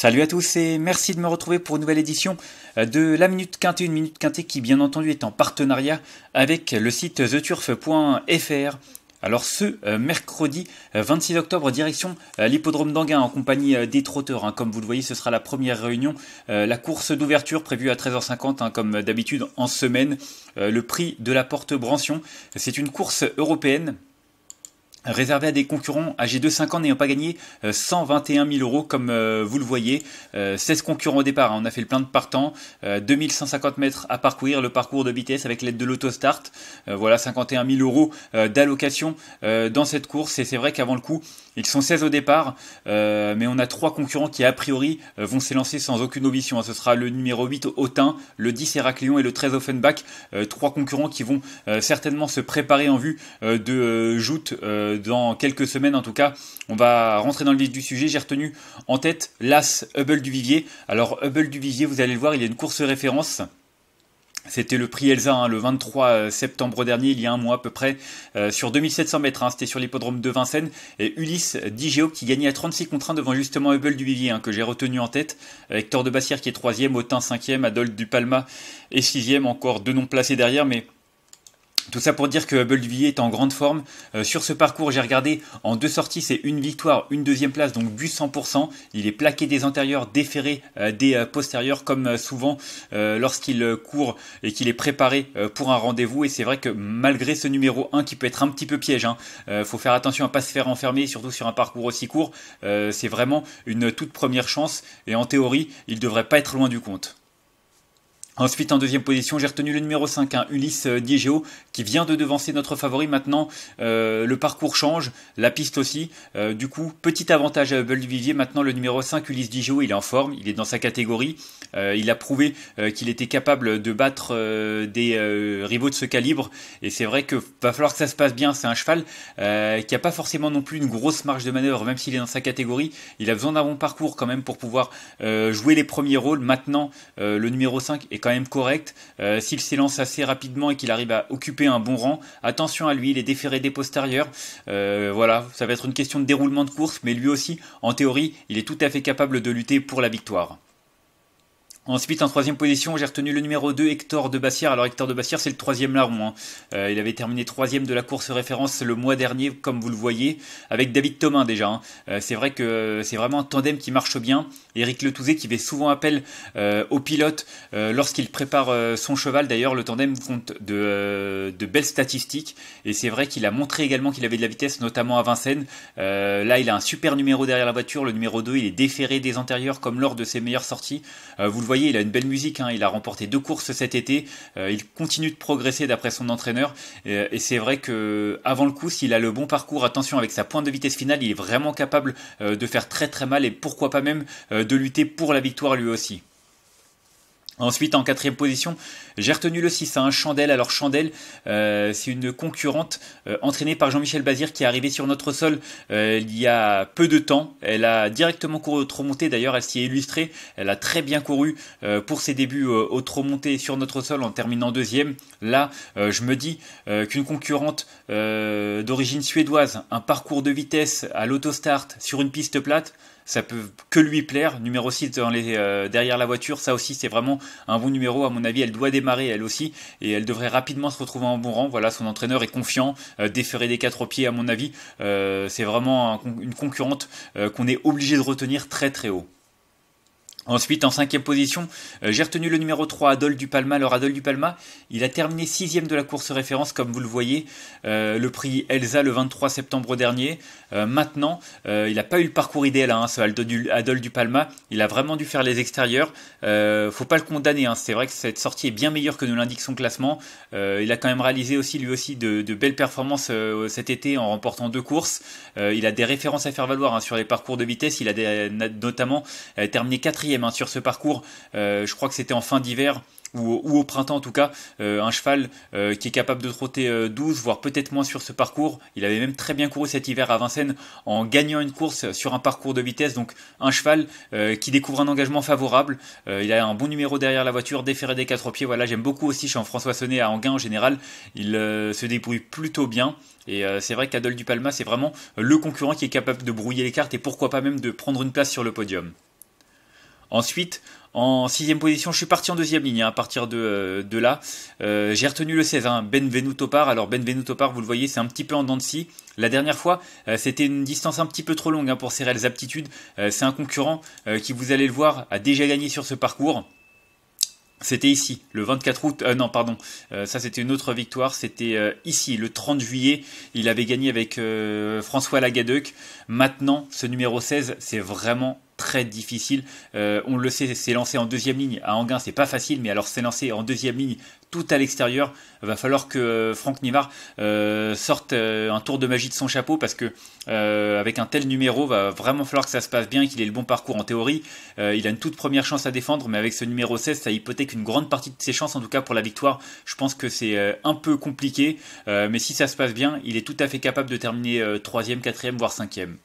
Salut à tous et merci de me retrouver pour une nouvelle édition euh, de la Minute Quintée, une Minute Quintée qui bien entendu est en partenariat avec le site theturf.fr. Alors ce euh, mercredi 26 euh, octobre, direction l'hippodrome d'Anguin en compagnie des trotteurs. Hein. Comme vous le voyez, ce sera la première réunion, la course d'ouverture prévue à 13h50 hein, comme d'habitude en semaine. Le prix de la porte Brancion, c'est une course européenne réservé à des concurrents âgés de 5 ans n'ayant pas gagné 121 euh, 000 euros comme euh, vous le voyez. 16 euh, concurrents au départ, hein. on a fait le plein de partants, 2150 mètres à parcourir, le parcours de vitesse avec l'aide de l'autostart, voilà 51 000 euros d'allocation dans cette course et c'est vrai qu'avant le coup ils sont 16 au départ, euh, mais on a trois concurrents qui a priori euh, vont s'élancer sans aucune omission. Hein. Ce sera le numéro 8 Autun, le 10 Héraclion et le 13 Offenbach. Euh, trois concurrents qui vont certainement se préparer en vue de joutes dans quelques semaines en tout cas. On va rentrer dans le vif du sujet. J'ai retenu en tête l'As Hubble du Vivier. Alors Hubble du Vivier, vous allez le voir, il y a une course référence. C'était le prix Elsa hein, le 23 euh, septembre dernier, il y a un mois à peu près, euh, sur 2700 mètres. Hein. C'était sur l'hippodrome de Vincennes. Et Ulysse Digeo qui gagnait à 36 contre 1 devant justement Hubble du Vivier, hein, que j'ai retenu en tête. Hector de Bassière qui est 3 ème Autin 5 ème Adolphe palma est 6 Encore deux noms placés derrière, mais tout ça pour dire que Abelvilliers est en grande forme. Euh, sur ce parcours, j'ai regardé, en deux sorties, c'est une victoire, une deuxième place, donc but 100%. Il est plaqué des antérieurs, déféré euh, des euh, postérieurs, comme souvent lorsqu'il court et qu'il est préparé pour un rendez-vous. Et c'est vrai que malgré ce numéro 1 qui peut être un petit peu piège, hein, faut faire attention à ne pas se faire enfermer, surtout sur un parcours aussi court. c'est vraiment une toute première chance et en théorie, il devrait pas être loin du compte. Ensuite, en deuxième position, j'ai retenu le numéro 5, hein, Ulysse euh, Diego, qui vient de devancer notre favori maintenant. Euh, le parcours change, la piste aussi. Euh, du coup, petit avantage à Hubble Vivier. Maintenant, le numéro 5, Ulysse Diego, il est en forme, il est dans sa catégorie. il a prouvé qu'il était capable de battre des rivaux de ce calibre. Et c'est vrai que va falloir que ça se passe bien. C'est un cheval qui a pas forcément non plus une grosse marge de manœuvre, même s'il est dans sa catégorie. Il a besoin d'un bon parcours quand même pour pouvoir jouer les premiers rôles. Maintenant, le numéro 5 est quand même correct. Euh, s'il s'élance assez rapidement et qu'il arrive à occuper un bon rang, attention à lui, il est déféré des postérieurs. Euh, voilà, ça va être une question de déroulement de course, mais lui aussi, en théorie, il est tout à fait capable de lutter pour la victoire. Ensuite, en troisième position, j'ai retenu le numéro 2, Hector de Bassière. Alors, Hector de Bassière, c'est le troisième larron. Hein. Euh, il avait terminé troisième de la course référence le mois dernier, comme vous le voyez, avec David Thomas déjà. Hein. Euh, c'est vrai que c'est vraiment un tandem qui marche bien. Éric Letouzé qui fait souvent appel euh, pilote pilotes euh, lorsqu'il prépare euh, son cheval. D'ailleurs, le tandem compte de, de belles statistiques. Et c'est vrai qu'il a montré également qu'il avait de la vitesse, notamment à Vincennes. là, il a un super numéro derrière la voiture. Le numéro 2, il est déféré des antérieurs comme lors de ses meilleures sorties. vous le voyez voyez, il a une belle musique, hein. il a remporté deux courses cet été, euh, il continue de progresser d'après son entraîneur, et, euh, et c'est vrai que avant le coup, s'il a le bon parcours, attention avec sa pointe de vitesse finale, il est vraiment capable euh, de faire très très mal et pourquoi pas même de lutter pour la victoire lui aussi. Ensuite, en quatrième position, j'ai retenu le 6, un hein, Chandelle. Alors Chandelle, euh, c'est une concurrente euh, entraînée par Jean-Michel Bazir qui est arrivée sur notre sol euh, il y a peu de temps. Elle a directement couru au Tromonté, d'ailleurs elle s'y est illustrée. Elle a très bien couru pour ses débuts au Tromonté sur notre sol en terminant deuxième. Là, je me dis qu'une concurrente d'origine suédoise, un parcours de vitesse à l'autostart sur une piste plate, ça peut que lui plaire. Numéro 6 dans les, derrière la voiture, ça aussi c'est vraiment un bon numéro. À mon avis, elle doit démarrer elle aussi et elle devrait rapidement se retrouver en bon rang. Voilà, son entraîneur est confiant, euh, des quatre pieds, à mon avis. Euh, c'est vraiment une concurrente euh, qu'on est obligé de retenir très très haut. Ensuite, en cinquième position, euh, j'ai retenu le numéro 3, Adol du Palma. Alors, Adol du Palma, il a terminé sixième de la course référence, comme vous le voyez. Euh, le prix Elsa le 23 septembre dernier. Euh, maintenant, il n'a pas eu le parcours idéal, hein, ce Adol du, Palma. Il a vraiment dû faire les extérieurs. faut pas le condamner. Hein. C'est vrai que cette sortie est bien meilleure que nous l'indique son classement. il a quand même réalisé aussi, lui aussi, de, belles performances cet été en remportant deux courses. il a des références à faire valoir hein, sur les parcours de vitesse. Il a notamment terminé quatrième Hein, sur ce parcours. Euh, je crois que c'était en fin d'hiver. Ou, au printemps en tout cas, euh, un cheval euh, qui est capable de trotter 12, voire peut-être moins sur ce parcours. Il avait même très bien couru cet hiver à Vincennes en gagnant une course sur un parcours de vitesse. Donc un cheval qui découvre un engagement favorable. il a un bon numéro derrière la voiture, déféré des quatre pieds. Voilà, j'aime beaucoup aussi jean François Sonnet à Anguin en général. Il se débrouille plutôt bien. Et c'est vrai qu'Adol du Palma, c'est vraiment le concurrent qui est capable de brouiller les cartes et pourquoi pas même de prendre une place sur le podium. Ensuite, en sixième position, je suis parti en deuxième ligne hein, à partir de, euh, là. Euh, j'ai retenu le 16, hein, Benvenuto Par. Alors Benvenuto Par, vous le voyez, c'est un petit peu en dents de scie. La dernière fois, euh, c'était une distance un petit peu trop longue hein, pour ses réelles aptitudes. c'est un concurrent qui, vous allez le voir, a déjà gagné sur ce parcours. C'était ici, le 24 août. non, pardon. ça, c'était une autre victoire. C'était ici, le 30 juillet. Il avait gagné avec François Lagadec. Maintenant, ce numéro 16, c'est vraiment très difficile. Euh, on le sait, c'est lancé en deuxième ligne. À Anguin, c'est pas facile, mais alors c'est lancé en deuxième ligne, tout à l'extérieur. Va falloir que Franck Nivard euh, sorte euh, un tour de magie de son chapeau parce que avec un tel numéro, va vraiment falloir que ça se passe bien, qu'il ait le bon parcours en théorie. il a une toute première chance à défendre, mais avec ce numéro 16, ça hypothèque une grande partie de ses chances, en tout cas pour la victoire. Je pense que c'est un peu compliqué, mais si ça se passe bien, il est tout à fait capable de terminer troisième, quatrième, voire cinquième.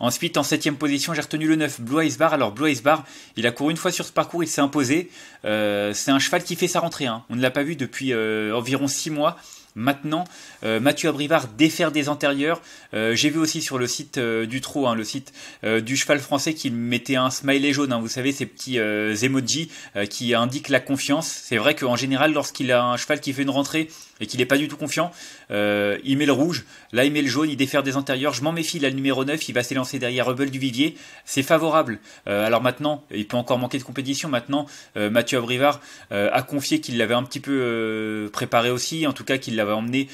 Ensuite, en septième position, j'ai retenu le 9, Blue Ice Bar. Alors, Blue Ice Bar, il a couru une fois sur ce parcours, il s'est imposé. Euh, c'est un cheval qui fait sa rentrée. Hein. On ne l'a pas vu depuis euh, environ 6 mois. Maintenant, euh, Mathieu Abrivard défaire des antérieurs. J'ai vu aussi sur le site du trou, hein, le site du cheval français, qu'il mettait un smiley jaune. Hein, vous savez, ces petits emojis qui indiquent la confiance. C'est vrai qu'en général, lorsqu'il a un cheval qui fait une rentrée, et qu'il n'est pas du tout confiant, euh, il met le rouge, là il met le jaune, il défère des antérieurs, je m'en méfie, La numéro 9, il va s'élancer derrière Rebel du Vivier, c'est favorable. Euh, alors maintenant, il peut encore manquer de compétition, maintenant euh, Mathieu Abrivard a confié qu'il l'avait un petit peu préparé aussi, en tout cas qu'il l'avait emmené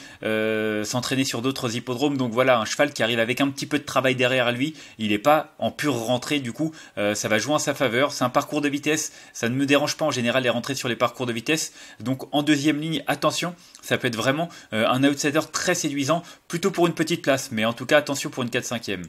s'entraîner sur d'autres hippodromes, donc voilà, un cheval qui arrive avec un petit peu de travail derrière lui, il n'est pas en pure rentrée, du coup ça va jouer en sa faveur, c'est un parcours de vitesse, ça ne me dérange pas en général les rentrées sur les parcours de vitesse, donc en deuxième ligne, attention, ça peut être vraiment euh, un outsider très séduisant, plutôt pour une petite place, mais en tout cas attention pour une 4-5e.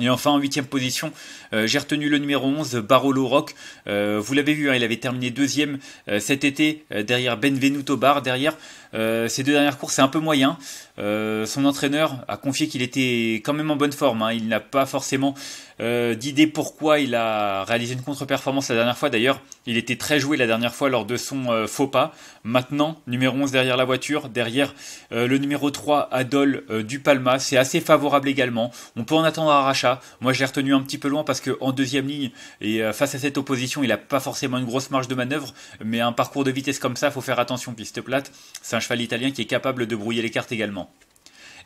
Et enfin, en huitième position, euh, j'ai retenu le numéro 11, Barolo Rock. Euh, vous l'avez vu, hein, il avait terminé deuxième euh, cet été derrière Benvenuto Bar. Derrière ces deux dernières courses, c'est un peu moyen. son entraîneur a confié qu'il était quand même en bonne forme. Hein. Il n'a pas forcément d'idée pourquoi il a réalisé une contre-performance la dernière fois. D'ailleurs, il était très joué la dernière fois lors de son faux pas. Maintenant, numéro 11 derrière la voiture, derrière le numéro 3, Adol du Palma. C'est assez favorable également. On peut en attendre un rachat. Moi, j'ai retenu un petit peu loin parce qu'en deuxième ligne, et euh, face à cette opposition, il n'a pas forcément une grosse marge de manœuvre, mais un parcours de vitesse comme ça, faut faire attention, piste plate. C'est un cheval italien qui est capable de brouiller les cartes également.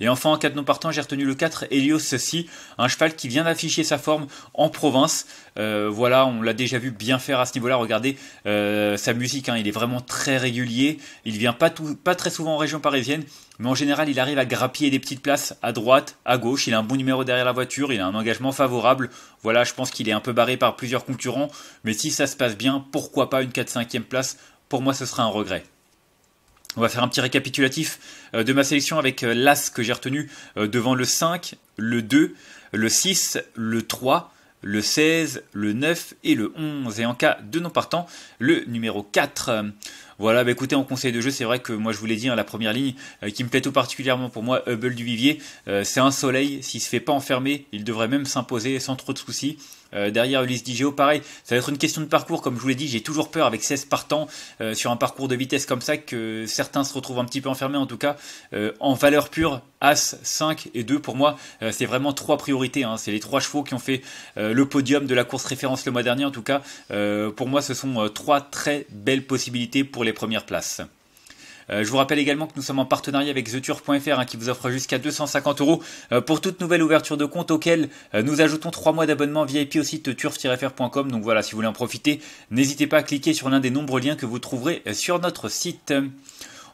Et enfin, en cas de non partant, j'ai retenu le 4 Helios ceci, un cheval qui vient d'afficher sa forme en province. Euh, voilà, on l'a déjà vu bien faire à ce niveau-là. Regardez euh, sa musique, hein, il est vraiment très régulier. Il vient pas, tout, pas très souvent en région parisienne, mais en général, il arrive à grappiller des petites places à droite, à gauche. Il a un bon numéro derrière la voiture, il a un engagement favorable. Voilà, je pense qu'il est un peu barré par plusieurs concurrents, mais si ça se passe bien, pourquoi pas une 4-5e place Pour moi, ce sera un regret. On va faire un petit récapitulatif euh, de ma sélection avec euh, l'As que j'ai retenu euh, devant le 5, le 2, le 6, le 3, le 16, le 9 et le 11. Et en cas de non partant, le numéro 4. Voilà, bah écoutez, en conseil de jeu, c'est vrai que moi je vous l'ai dit, hein, la première ligne euh, qui me plaît tout particulièrement pour moi, Hubble du Vivier, euh, c'est un soleil, s'il ne se fait pas enfermer, il devrait même s'imposer sans trop de soucis. Euh, derrière Ulysse Digeo, pareil, ça va être une question de parcours, comme je vous l'ai dit, j'ai toujours peur avec 16 partants sur un parcours de vitesse comme ça que certains se retrouvent un petit peu enfermés, en tout cas en valeur pure, As, 5 et 2 pour moi, c'est vraiment trois priorités, hein. c'est les trois chevaux qui ont fait le podium de la course référence le mois dernier, en tout cas, pour moi ce sont trois très belles possibilités pour les premières places. Euh, je vous rappelle également que nous sommes en partenariat avec TheTurf.fr hein, qui vous offre jusqu'à 250 euros euh, pour toute nouvelle ouverture de compte auquel euh, nous ajoutons 3 mois d'abonnement VIP au site turf-fr.com. Donc voilà, si vous voulez en profiter, n'hésitez pas à cliquer sur l'un des nombreux liens que vous trouverez sur notre site.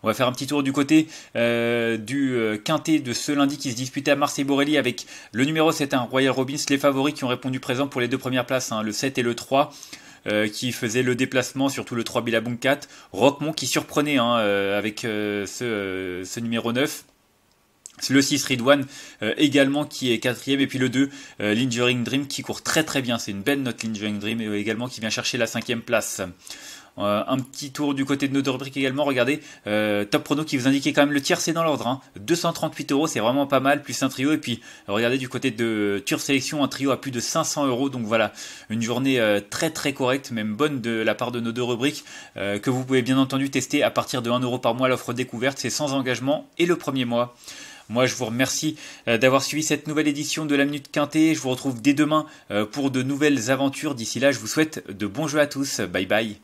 On va faire un petit tour du côté du quintet de ce lundi qui se disputait à Marseille-Borelli avec le numéro 7, hein, Royal Robbins, les favoris qui ont répondu présent pour les deux premières places, hein, le 7 et le 3. Euh, qui faisait le déplacement, surtout le 3 Billabong 4. Rockmont qui surprenait hein, euh, avec euh, ce, numéro 9. Le 6 Ridwan One également qui est quatrième et puis le 2 euh, Dream qui court très très bien. C'est une belle note Lingering Dream et également qui vient chercher la cinquième place. Euh, un petit tour du côté de nos deux rubriques également. Regardez, euh, Top Prono qui vous indiquait quand même le tiers, c'est dans l'ordre. 238 hein. euros, c'est vraiment pas mal, plus un trio. Et puis, regardez du côté de Ture Sélection, un trio à plus de 500 euros. Donc voilà, une journée euh, très très correcte, même bonne de la part de nos deux rubriques, que vous pouvez bien entendu tester à partir de 1 euro par mois l'offre découverte. C'est sans engagement et le premier mois. Moi, je vous remercie d'avoir suivi cette nouvelle édition de la Minute Quintée. Je vous retrouve dès demain pour de nouvelles aventures. D'ici là, je vous souhaite de bons jeux à tous. Bye bye.